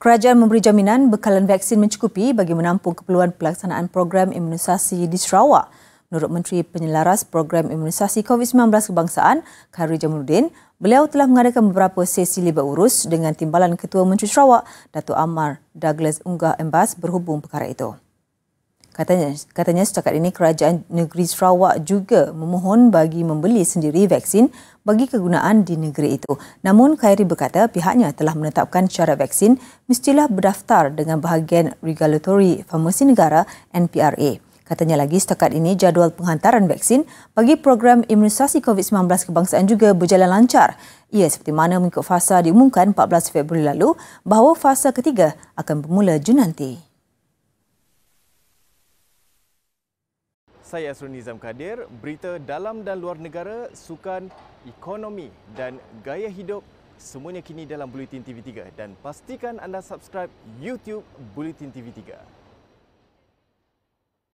Kerajaan memberi jaminan bekalan vaksin mencukupi bagi menampung keperluan pelaksanaan program imunisasi di Sarawak. Menurut Menteri Penyelaras Program Imunisasi COVID-19 Kebangsaan, Khairul Jamaluddin, beliau telah mengadakan beberapa sesi libat urus dengan timbalan Ketua Menteri Sarawak, Datuk Amar Douglas Unggah Embas berhubung perkara itu. Katanya, katanya setakat ini kerajaan negeri Sarawak juga memohon bagi membeli sendiri vaksin bagi kegunaan di negeri itu. Namun Khairi berkata pihaknya telah menetapkan syarat vaksin mestilah berdaftar dengan bahagian Regulatory Pharmacy Negara NPRA. Katanya lagi setakat ini jadual penghantaran vaksin bagi program imunisasi COVID-19 kebangsaan juga berjalan lancar. Ia seperti mana mengikut fasa diumumkan 14 Februari lalu bahawa fasa ketiga akan bermula Jun nanti. Saya Azrul Nizam Kadir, berita dalam dan luar negara, sukan, ekonomi dan gaya hidup semuanya kini dalam Bulletin TV3 dan pastikan anda subscribe YouTube Bulletin TV3.